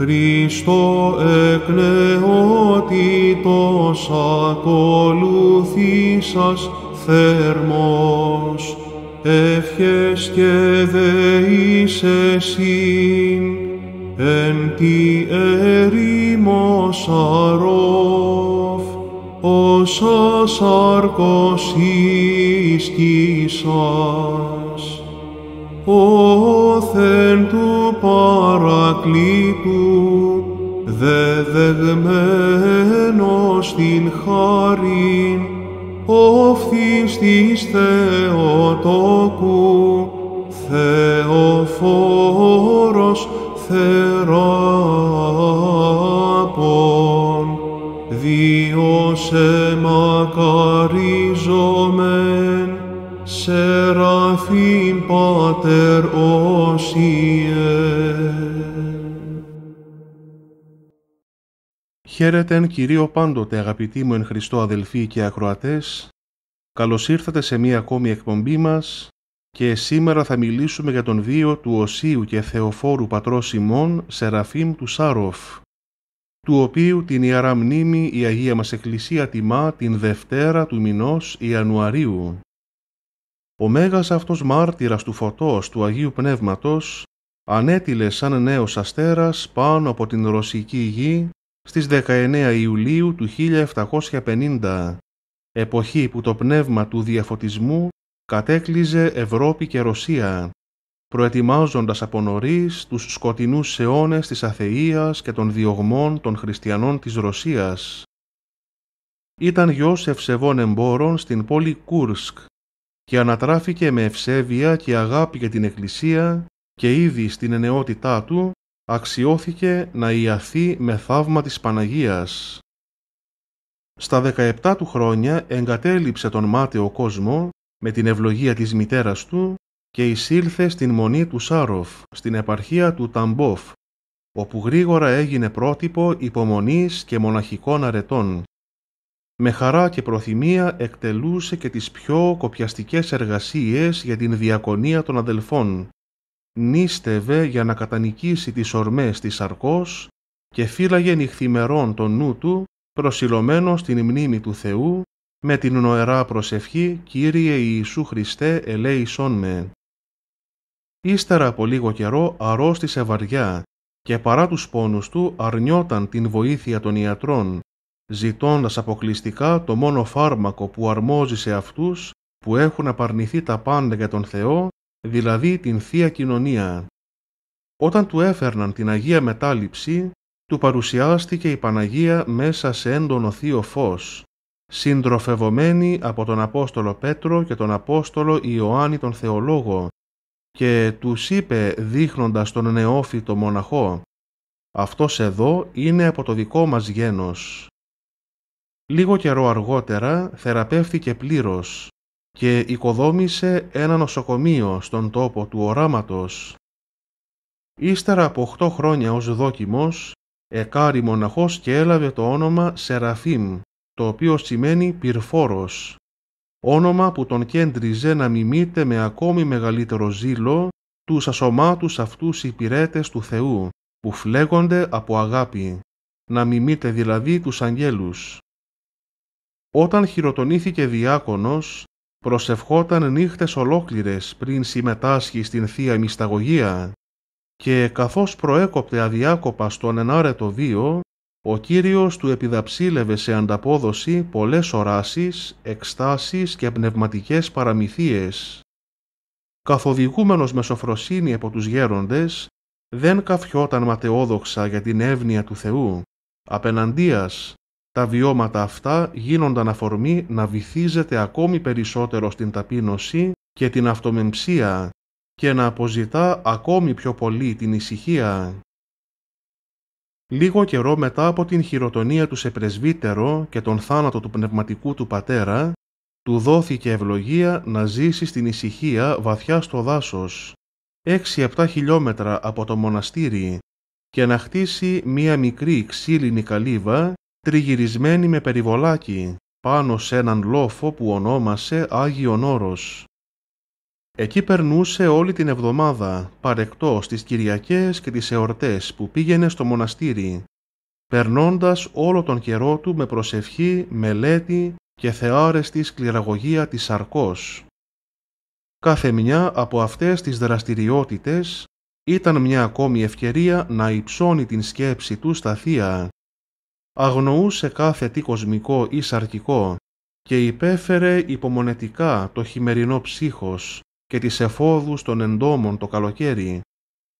Χριστό εκ νεότητος ακολουθήσας θερμός, ευχές και δεείς εσύ εν τη ερήμος όσα σαρκός όθεν του Παρακλήτου, δεδεγμένος στην χάρη, όφθης της Θεοτόκου, Θεοφόρος θεράπων, Διώσε μακαρί Vater Κυρίο πάντοτε αγαπητοί μου εν Χριστώ αδελφοί και ακροατές, καλώς ήρθατε σε μία ακόμη εκπομπή μας και σήμερα θα μιλήσουμε για τον βίο του Οσίου και Θεοφόρου Πατρός Σιμών Σεραφείμ του Σάροφ, του οποίου την Ιερά Μνήμη η Αγία μας Εκκλησία τιμά την Δευτέρα του μηνός Ιανουαρίου. Ο μέγας αυτός μάρτυρας του φωτός του Αγίου Πνεύματος ανέτειλε σαν νέος αστέρας πάνω από την Ρωσική γη στις 19 Ιουλίου του 1750, εποχή που το πνεύμα του διαφωτισμού κατέκλυζε Ευρώπη και Ρωσία, προετοιμάζοντας από νωρίς τους σκοτεινούς αιώνες της αθείας και των διωγμών των χριστιανών της Ρωσίας. Ήταν γιος ευσεβών εμπόρων στην πόλη Κούρσκ, και ανατράφηκε με ευσέβεια και αγάπη για την Εκκλησία και ήδη στην ενεότητά του αξιώθηκε να ιαθεί με θαύμα της Παναγίας. Στα 17 του χρόνια εγκατέλειψε τον μάταιο κόσμο με την ευλογία της μητέρας του και εισήλθε στην μονή του Σάροφ, στην επαρχία του Ταμπόφ, όπου γρήγορα έγινε πρότυπο υπομονής και μοναχικών αρετών με χαρά και προθυμία εκτελούσε και τις πιο κοπιαστικές εργασίες για την διακονία των αδελφών. Νίστευε για να κατανικήσει τις ορμές της σαρκός και φύλαγε νυχθημερών τον νου του προσιλωμένο στην μνήμη του Θεού με την νοερά προσευχή «Κύριε Ιησού Χριστέ ελέησόν με». Ύστερα από λίγο καιρό αρρώστησε βαριά και παρά τους πόνους του αρνιόταν την βοήθεια των ιατρών ζητώντας αποκλειστικά το μόνο φάρμακο που αρμόζει σε αυτούς που έχουν απαρνηθεί τα πάντα για τον Θεό, δηλαδή την Θεία Κοινωνία. Όταν του έφερναν την Αγία Μετάληψη, του παρουσιάστηκε η Παναγία μέσα σε έντονο θείο φως, συντροφευωμένη από τον Απόστολο Πέτρο και τον Απόστολο Ιωάννη τον Θεολόγο, και τους είπε δείχνοντας τον νεόφυτο μοναχό «Αυτός εδώ είναι από το δικό μας γένος». Λίγο καιρό αργότερα θεραπεύτηκε πλήρως και οικοδόμησε ένα νοσοκομείο στον τόπο του οράματος. Ύστερα από 8 χρόνια ως δόκιμος, εκάρη μοναχός και έλαβε το όνομα Σεραφείμ, το οποίο σημαίνει πυρφόρος, όνομα που τον κέντριζε να μιμείται με ακόμη μεγαλύτερο ζήλο τους ασωμάτους αυτούς υπηρέτε του Θεού, που φλέγονται από αγάπη, να μιμείται δηλαδή τους αγγέλους. Όταν χειροτονήθηκε διάκονος, προσευχόταν νύχτες ολόκληρες πριν συμμετάσχει στην Θεία Μυσταγωγία και καθώς προέκοπτε αδιάκοπα στον ενάρετο βίο, ο Κύριος του επιδαψίλευε σε ανταπόδοση πολλές οράσεις, εκστάσεις και πνευματικές παραμυθίες. Καθοδηγούμενος με σοφροσύνη από τους γέροντες, δεν καφιόταν ματαιόδοξα για την εύνοια του Θεού, απέναντίας τα βιώματα αυτά γίνονταν αφορμή να βυθίζεται ακόμη περισσότερο στην ταπείνωση και την αυτομεμψία και να αποζητά ακόμη πιο πολύ την ησυχία. Λίγο καιρό μετά από την χειροτονία του σε πρεσβύτερο και τον θάνατο του πνευματικού του πατέρα, του δόθηκε ευλογία να ζήσει στην ησυχία βαθιά στο δάσος, 6-7 χιλιόμετρα από το μοναστήρι, και να χτίσει μία μικρή ξύλινη καλύβα τριγυρισμένη με περιβολάκι, πάνω σε έναν λόφο που ονόμασε Άγιο Όρος. Εκεί περνούσε όλη την εβδομάδα, παρεκτός τις Κυριακές και τις εορτές που πήγαινε στο μοναστήρι, περνώντας όλο τον καιρό του με προσευχή, μελέτη και θεάρεστη σκληραγωγία της σαρκός. Κάθε μια από αυτές τις δραστηριότητες ήταν μια ακόμη ευκαιρία να υψώνει την σκέψη του στα θεία αγνοούσε κάθε τι κοσμικό ή σαρκικό και υπέφερε υπομονετικά το χειμερινό ψύχος και τις εφόδους των εντόμων το καλοκαίρι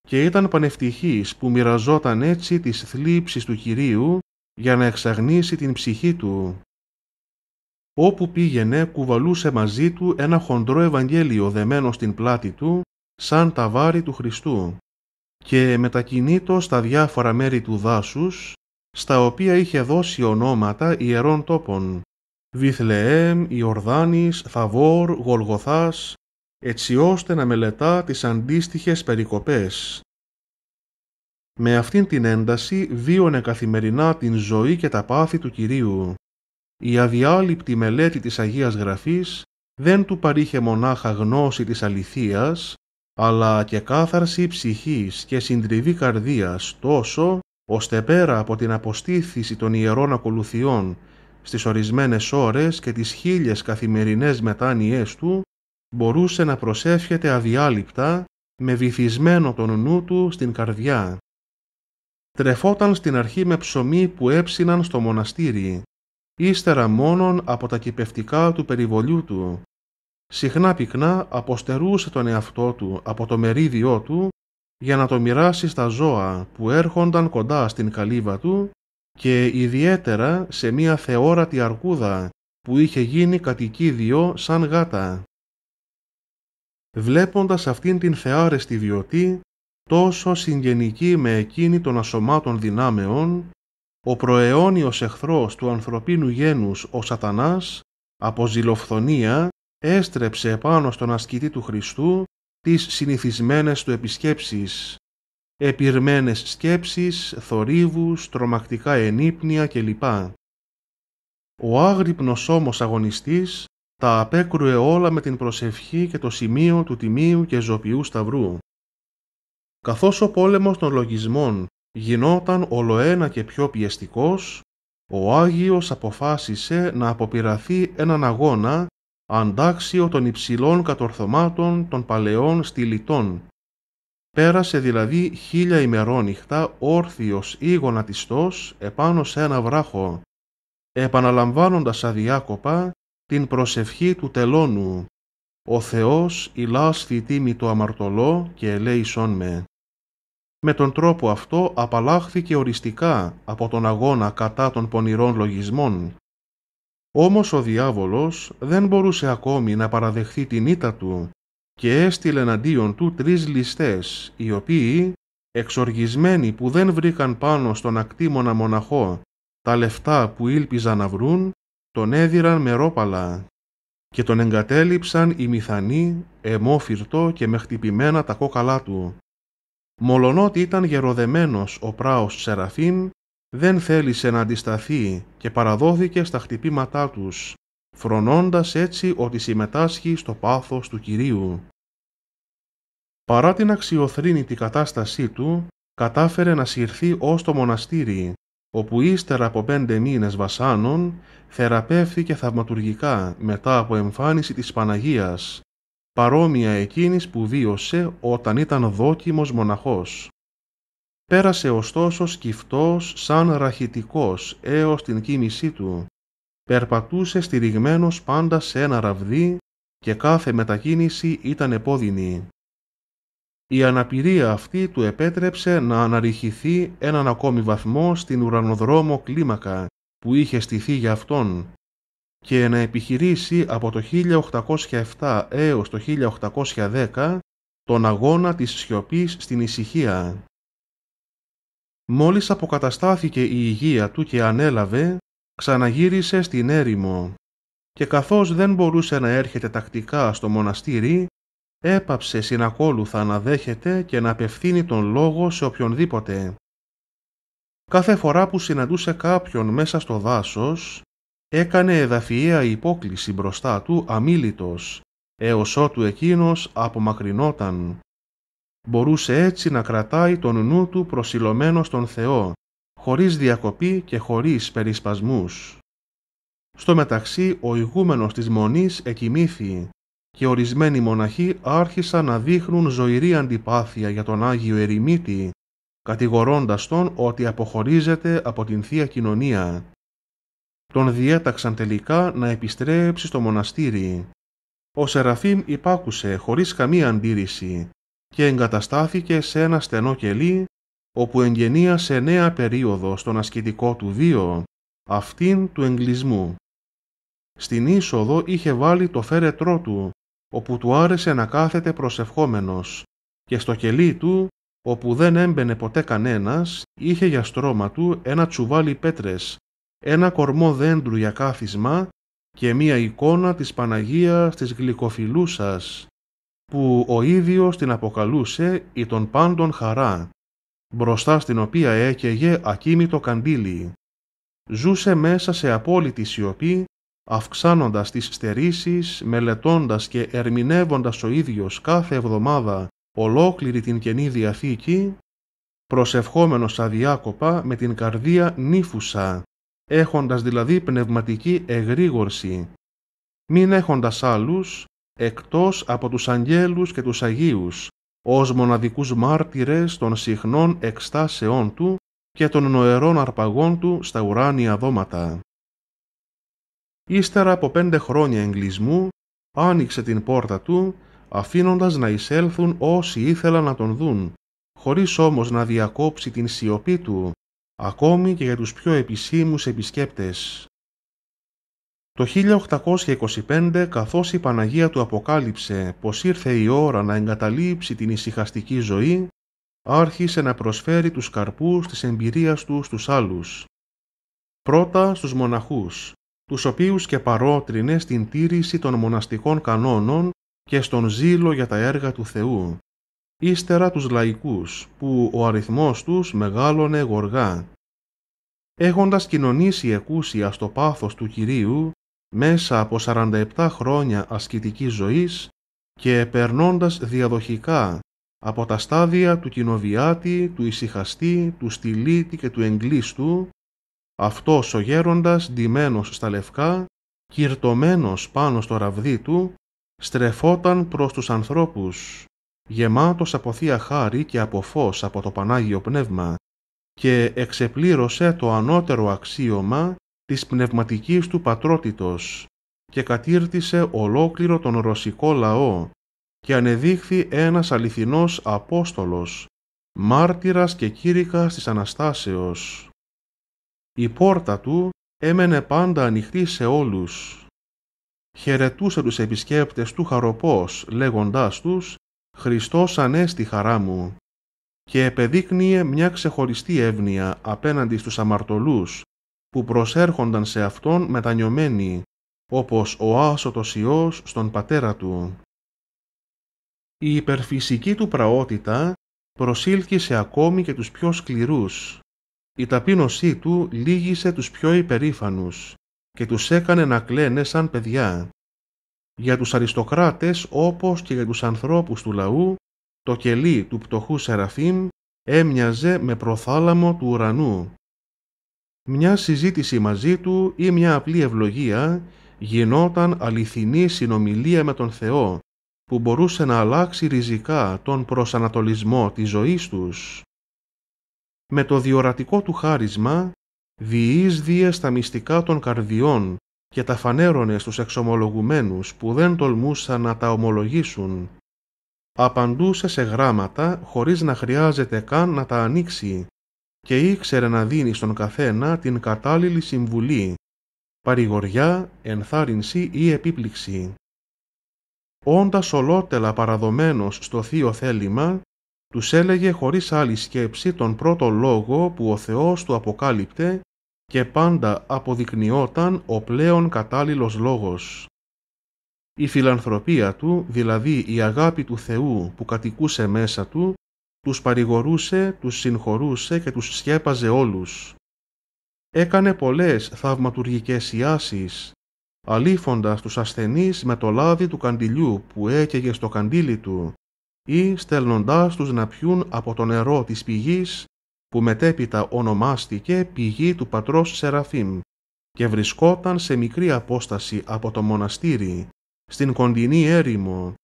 και ήταν πανευτυχής που μοιραζόταν έτσι τις θλίψεις του Κυρίου για να εξαγνίσει την ψυχή του. Όπου πήγαινε κουβαλούσε μαζί του ένα χοντρό Ευαγγέλιο δεμένο στην πλάτη του σαν τα βάρη του Χριστού και μετακινήτως στα διάφορα μέρη του δάσους στα οποία είχε δώσει ονόματα ιερών τόπων, Βιθλεέμ, Ιορδάνης, Θαβόρ, Γολγοθάς, έτσι ώστε να μελετά τις αντίστοιχες περικοπές. Με αυτήν την ένταση βίωνε καθημερινά την ζωή και τα πάθη του Κυρίου. Η αδιάλειπτη μελέτη της Αγίας Γραφής δεν του παρήχε μονάχα γνώση της αληθείας, αλλά και κάθαρση ψυχής και συντριβή καρδίας τόσο ώστε πέρα από την αποστήθηση των ιερών ακολουθιών στις ορισμένες ώρες και τις χίλιες καθημερινές μετάνοιές του, μπορούσε να προσεύχεται αδιάλειπτα με βυθισμένο τον νου του στην καρδιά. Τρεφόταν στην αρχή με ψωμί που έψιναν στο μοναστήρι, ύστερα μόνον από τα κυπευτικά του περιβολιού του. Συχνά πυκνά αποστερούσε τον εαυτό του από το μερίδιό του για να το μοιράσει στα ζώα που έρχονταν κοντά στην καλύβα του και ιδιαίτερα σε μια θεόρατη αρκούδα που είχε γίνει κατοικίδιό σαν γάτα. Βλέποντας αυτήν την θεάρεστη βιωτή, τόσο συγγενική με εκείνη των ασωμάτων δυνάμεων, ο προαιώνιος εχθρός του ανθρωπίνου γένους, ο σατανάς, από ζηλοφθονία, έστρεψε επάνω στον ασκητή του Χριστού τις συνηθισμένες του επισκέψεις, επιρμένες σκέψεις, θορύβους, τρομακτικά και κλπ. Ο άγρυπνος όμως αγωνιστής τα απέκρουε όλα με την προσευχή και το σημείο του τιμίου και ζωπιού σταυρού. Καθώς ο πόλεμος των λογισμών γινόταν ολοένα και πιο πιεστικός, ο Άγιος αποφάσισε να αποπειραθεί έναν αγώνα αντάξιο των υψηλών κατορθωμάτων των παλαιών στυλιτών. Πέρασε δηλαδή χίλια νυχτά όρθιος ή γονατιστός επάνω σε ένα βράχο, επαναλαμβάνοντας αδιάκοπα την προσευχή του τελώνου. «Ο Θεός ηλάσθη τίμη το αμαρτωλό και ελέησόν με». Με τον τρόπο αυτό απαλλάχθηκε οριστικά από τον αγώνα κατά των πονηρών λογισμών όμως ο διάβολος δεν μπορούσε ακόμη να παραδεχθεί την ήττα του και έστειλε εναντίον του τρεις ληστές, οι οποίοι, εξοργισμένοι που δεν βρήκαν πάνω στον ακτήμονα μοναχό τα λεφτά που ήλπιζαν να βρουν, τον έδιραν με ρόπαλα και τον εγκατέλειψαν οι μηθανοί, εμόφυρτο και με χτυπημένα τα κόκαλά του. Μολονότι ήταν γεροδεμένος ο πράος Σεραφείμ, δεν θέλησε να αντισταθεί και παραδόθηκε στα χτυπήματά τους, φρονώντας έτσι ότι συμμετάσχει στο πάθος του Κυρίου. Παρά την αξιοθρύνητη κατάστασή του, κατάφερε να συρθεί ως το μοναστήρι, όπου ύστερα από πέντε μήνες βασάνων θεραπεύθηκε θαυματουργικά μετά από εμφάνιση της Παναγίας, παρόμοια εκείνης που βίωσε όταν ήταν δόκιμος μοναχός. Πέρασε ωστόσο σκυφτός σαν ραχητικός έως την κίνησή του. Περπατούσε στηριγμένος πάντα σε ένα ραβδί και κάθε μετακίνηση ήταν επώδυνη. Η αναπηρία αυτή του επέτρεψε να αναρριχηθεί έναν ακόμη βαθμό στην ουρανοδρόμο κλίμακα που είχε στηθεί για αυτόν και να επιχειρήσει από το 1807 έως το 1810 τον αγώνα της σιωπής στην ησυχία. Μόλις αποκαταστάθηκε η υγεία του και ανέλαβε, ξαναγύρισε στην έρημο και καθώς δεν μπορούσε να έρχεται τακτικά στο μοναστήρι, έπαψε συνακόλουθα να δέχεται και να απευθύνει τον λόγο σε οποιονδήποτε. Κάθε φορά που συναντούσε κάποιον μέσα στο δάσος, έκανε εδαφιαία υπόκληση μπροστά του αμήλυτος, έως ότου εκείνος απομακρυνόταν μπορούσε έτσι να κρατάει τον νου του προσιλωμένο στον Θεό, χωρίς διακοπή και χωρίς περισπασμούς. Στο μεταξύ ο ηγούμενος της μονής εκοιμήθη και ορισμένοι μοναχοί άρχισαν να δείχνουν ζωηρή αντιπάθεια για τον Άγιο Ερημίτη, κατηγορώντας τον ότι αποχωρίζεται από την Θεία Κοινωνία. Τον διέταξαν τελικά να επιστρέψει στο μοναστήρι. Ο Σεραφείμ υπάκουσε χωρίς καμία αντίρρηση και εγκαταστάθηκε σε ένα στενό κελί όπου εγγενίασε νέα περίοδο στον ασκητικό του βίο, αυτήν του εγκλισμού. Στην είσοδο είχε βάλει το φέρετρό του, όπου του άρεσε να κάθεται προσευχόμενος, και στο κελί του, όπου δεν έμπαινε ποτέ κανένας, είχε για στρώμα του ένα τσουβάλι πέτρες, ένα κορμό δέντρου για κάθισμα και μία εικόνα της Παναγίας της Γλυκοφιλούσας που ο ίδιος την αποκαλούσε «η των πάντων χαρά», μπροστά στην οποία έκαιγε ακίμητο καντήλι. Ζούσε μέσα σε απόλυτη σιωπή, αυξάνοντας τις στερήσεις, μελετώντας και ερμηνεύοντας ο ίδιος κάθε εβδομάδα ολόκληρη την Καινή Διαθήκη, προσευχόμενος αδιάκοπα με την καρδία νύφουσα, έχοντας δηλαδή πνευματική εγρήγορση, μην έχοντας άλλους, εκτός από τους αγγέλους και τους Αγίους, ως μοναδικούς μάρτυρες των συχνών εκστάσεών του και των νοερών αρπαγών του στα ουράνια δώματα. Ύστερα από πέντε χρόνια εγκλισμού, άνοιξε την πόρτα του, αφήνοντας να εισέλθουν όσοι ήθελαν να τον δουν, χωρίς όμως να διακόψει την σιωπή του, ακόμη και για τους πιο επισήμους επισκέπτες. Το 1825, καθώς η Παναγία του αποκάλυψε πως ήρθε η ώρα να εγκαταλείψει την ησυχαστική ζωή, άρχισε να προσφέρει τους καρπούς της εμπειρίας του στους άλλους. Πρώτα στους μοναχούς, τους οποίους και παρότρινε στην τήρηση των μοναστικών κανόνων και στον ζήλο για τα έργα του Θεού. Ύστερα τους λαϊκούς, που ο αριθμός τους μεγάλωνε γοργά. Έχοντας κοινωνήσει εκούσια στο πάθος του Κυρίου, μέσα από 47 χρόνια ασκητικής ζωής και περνώντας διαδοχικά από τα στάδια του κοινοβιάτη, του ησυχαστή, του στυλίτη και του εγκλίστου, αυτός ο γέροντας ντυμένος στα λευκά, κυρτωμένος πάνω στο ραβδί του, στρεφόταν προς τους ανθρώπους, γεμάτος από Θεία Χάρη και από φως από το Πανάγιο Πνεύμα και εξεπλήρωσε το ανώτερο αξίωμα της πνευματικής του πατρότητος και κατήρτισε ολόκληρο τον ρωσικό λαό και ανεδείχθη ένας αληθινός Απόστολος, μάρτυρας και κήρυκας της Αναστάσεως. Η πόρτα του έμενε πάντα ανοιχτή σε όλους. Χαιρετούσε τους επισκέπτες του χαροπός, λέγοντάς τους «Χριστός ανέστη χαρά μου» και επεδείκνυε μια ξεχωριστή εύνοια απέναντι στους αμαρτωλούς που προσέρχονταν σε αυτόν μετανιωμένοι, όπως ο άσωτος Υιός στον πατέρα του. Η υπερφυσική του πραότητα προσήλκησε ακόμη και τους πιο σκληρούς. Η ταπείνωσή του λύγησε τους πιο υπερήφανους και τους έκανε να κλαίνε σαν παιδιά. Για τους αριστοκράτες όπως και για τους ανθρώπους του λαού, το κελί του πτωχού Σεραφείμ έμοιαζε με προθάλαμο του ουρανού μια συζήτηση μαζί του ή μια απλή ευλογία γινόταν αληθινή συνομιλία με τον Θεό που μπορούσε να αλλάξει ριζικά τον προσανατολισμό της ζωής τους. Με το διορατικό του χάρισμα διείσδιε στα μυστικά των καρδιών και τα φανέρωνε στους εξομολογουμένους που δεν τολμούσαν να τα ομολογήσουν. Απαντούσε σε γράμματα χωρίς να χρειάζεται καν να τα ανοίξει και ήξερε να δίνει στον καθένα την κατάλληλη συμβουλή, παρηγοριά, ενθάρρυνση ή επίπληξη. Όντας ολότελα παραδομένος στο θείο θέλημα, τους έλεγε χωρίς άλλη σκέψη τον πρώτο λόγο που ο Θεός του αποκάλυπτε και πάντα αποδεικνυόταν ο πλέον κατάλληλος λόγος. Η φιλανθρωπία του, δηλαδή η αγάπη του Θεού που κατοικούσε μέσα του, τους παρηγορούσε, τους συγχωρούσε και τους σκέπαζε όλους. Έκανε πολλές θαυματουργικές ιάσεις, αλήφοντας τους ασθενείς με το λάδι του καντιλιού που έκαιγε στο καντήλι του ή στέλνοντάς τους να πιούν από το νερό της πηγής που μετέπειτα ονομάστηκε πηγή του πατρός Σεραφείμ και βρισκόταν σε μικρή απόσταση από το μοναστήρι, στην κοντινή έρημο,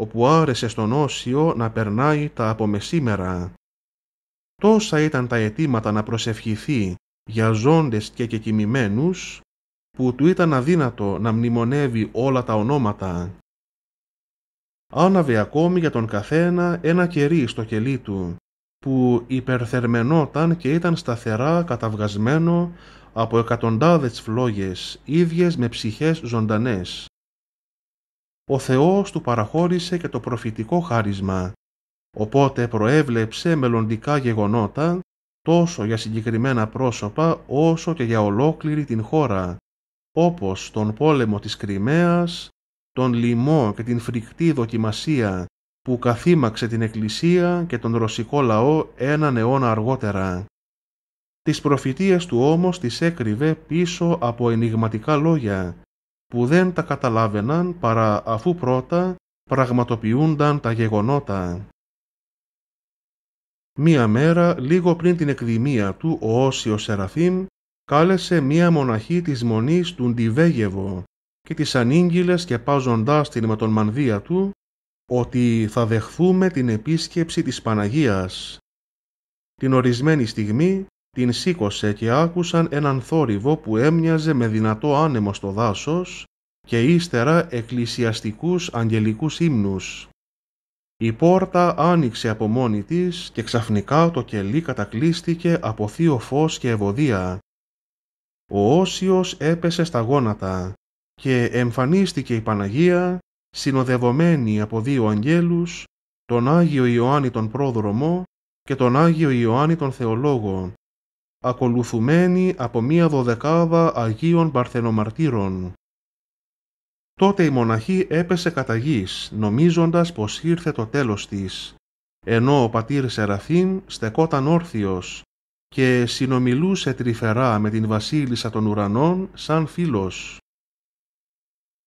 όπου άρεσε στον Όσιο να περνάει τα απομεσήμερα. Τόσα ήταν τα αιτήματα να προσευχηθεί για ζώντες και κεκοιμημένους, που του ήταν αδύνατο να μνημονεύει όλα τα ονόματα. Άναβε ακόμη για τον καθένα ένα κερί στο κελί του, που υπερθερμενόταν και ήταν σταθερά καταβγασμένο από εκατοντάδες φλόγες, ίδιες με ψυχές ζωντανές, ο Θεός του παραχώρησε και το προφητικό χάρισμα, οπότε προέβλεψε μελλοντικά γεγονότα τόσο για συγκεκριμένα πρόσωπα όσο και για ολόκληρη την χώρα, όπως τον πόλεμο της Κρυμαίας, τον λοιμό και την φρικτή δοκιμασία που καθήμαξε την Εκκλησία και τον ρωσικό λαό έναν αιώνα αργότερα. Τις προφητείες του όμως τις έκρυβε πίσω από ενηγματικά λόγια, που δεν τα καταλάβαιναν παρά αφού πρώτα πραγματοποιούνταν τα γεγονότα. Μία μέρα, λίγο πριν την εκδημία του, ο Όσιος Σεραφείμ κάλεσε μία μοναχή της μονής του Ντιβέγεβο και της ανήγγειλες σκεπάζοντάς την με τον μανδύα του ότι θα δεχθούμε την επίσκεψη της Παναγίας. Την ορισμένη στιγμή την σήκωσε και άκουσαν έναν θόρυβο που έμοιαζε με δυνατό άνεμο στο δάσος και ύστερα εκκλησιαστικούς αγγελικούς ύμνους. Η πόρτα άνοιξε από μόνη της και ξαφνικά το κελί κατακλείστηκε από θείο φως και ευωδία. Ο Όσιος έπεσε στα γόνατα και εμφανίστηκε η Παναγία συνοδευομένη από δύο αγγέλους, τον Άγιο Ιωάννη τον Πρόδρομο και τον Άγιο Ιωάννη τον Θεολόγο ακολουθουμένη από μία δωδεκάδα Αγίων Παρθενομαρτύρων. Τότε η μοναχή έπεσε κατά γης, νομίζοντας πως ήρθε το τέλος της, ενώ ο πατήρ Σεραθήμ στεκόταν όρθιος και συνομιλούσε τρυφερά με την βασίλισσα των ουρανών σαν φίλος.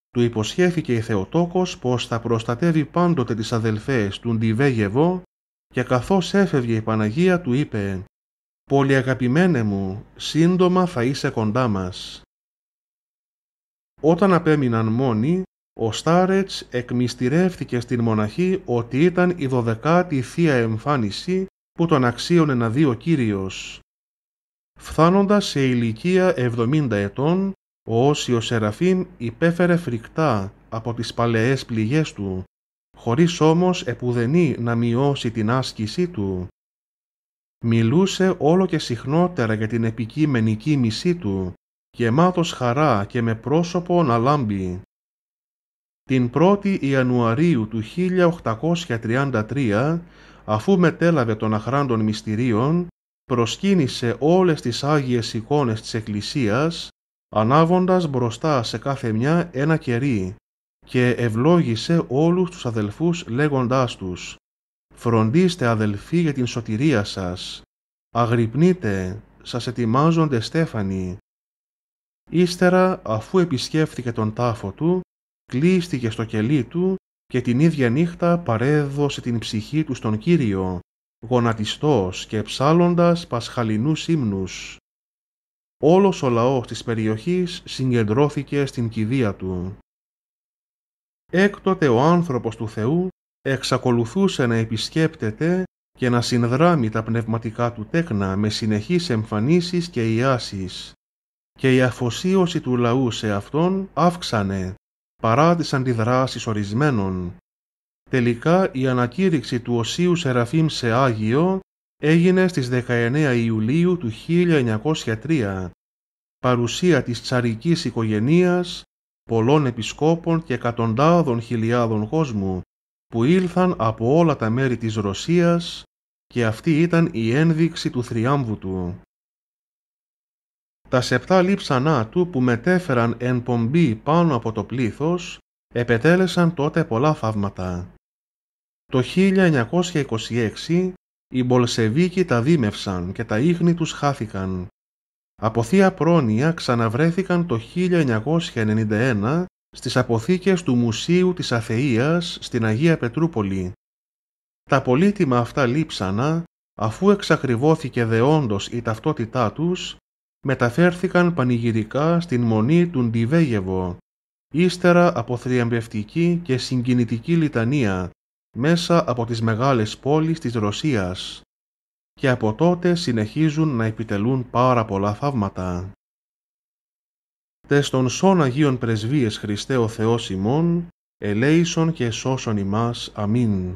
Του υποσχέθηκε η Θεοτόκος πως θα προστατεύει πάντοτε τις αδελφές του Ντιβέγεβο και καθώς έφευγε η Παναγία του είπε Πολύ αγαπημένε μου, σύντομα θα είσαι κοντά μας. Όταν απέμειναν μόνοι, ο Στάρετς εκμυστηρεύτηκε στην μοναχή ότι ήταν η δωδεκάτη θεία εμφάνιση που τον αξίωνε να δει ο Κύριος. Φθάνοντας σε ηλικία 70 ετών, ο Όσιος Σεραφείμ υπέφερε φρικτά από τις παλαιές πληγές του, χωρίς όμως επουδενή να μειώσει την άσκησή του Μιλούσε όλο και συχνότερα για την επικείμενη κοίμησή του, γεμάτος χαρά και με πρόσωπο να λάμπει. Την 1η Ιανουαρίου του 1833, αφού μετέλαβε των αχράντων μυστηρίων, προσκύνησε όλες τις Άγιες εικόνες της Εκκλησίας, ανάβοντας μπροστά σε κάθε μια ένα κερί και ευλόγησε όλους τους αδελφούς λέγοντάς τους Φροντίστε αδελφοί για την σωτηρία σας. Αγρυπνείτε, σας ετοιμάζονται στέφανοι. Ύστερα, αφού επισκέφθηκε τον τάφο του, κλείστηκε στο κελί του και την ίδια νύχτα παρέδωσε την ψυχή του στον Κύριο, γονατιστός και ψάλλοντας πασχαλινούς ύμνους. Όλος ο λαός της περιοχής συγκεντρώθηκε στην κηδεία του. Έκτοτε ο άνθρωπος του Θεού εξακολουθούσε να επισκέπτεται και να συνδράμει τα πνευματικά του τέκνα με συνεχείς εμφανίσεις και ιάσεις. Και η αφοσίωση του λαού σε αυτόν αύξανε, παρά τις αντιδράσεις ορισμένων. Τελικά η ανακήρυξη του Οσίου Σεραφείμ σε Άγιο έγινε στις 19 Ιουλίου του 1903, παρουσία της τσαρικής οικογενείας, πολλών επισκόπων και εκατοντάδων χιλιάδων κόσμου, που ήλθαν από όλα τα μέρη της Ρωσίας και αυτή ήταν η ένδειξη του θριάμβου του. Τα σεπτά λείψανά του που μετέφεραν εν πομπή πάνω από το πλήθος επετέλεσαν τότε πολλά θαύματα. Το 1926 οι Μπολσεβίκοι τα δίμευσαν και τα ίχνη τους χάθηκαν. Από θεία πρόνοια ξαναβρέθηκαν το 1991 στις αποθήκες του Μουσείου της Αθείας στην Αγία Πετρούπολη. Τα πολύτιμα αυτά λείψανα, αφού εξακριβώθηκε δεοντος η ταυτότητά τους, μεταφέρθηκαν πανηγυρικά στην μονή του Ντιβέγεβο, ύστερα από θριαμβευτική και συγκινητική λιτανία, μέσα από τις μεγάλες πόλεις της Ρωσίας και από τότε συνεχίζουν να επιτελούν πάρα πολλά θαύματα. Τες στον σών Αγίων Πρεσβείες Χριστέ ο Θεός ημών, ελέησον και σώσον ημάς. Αμήν.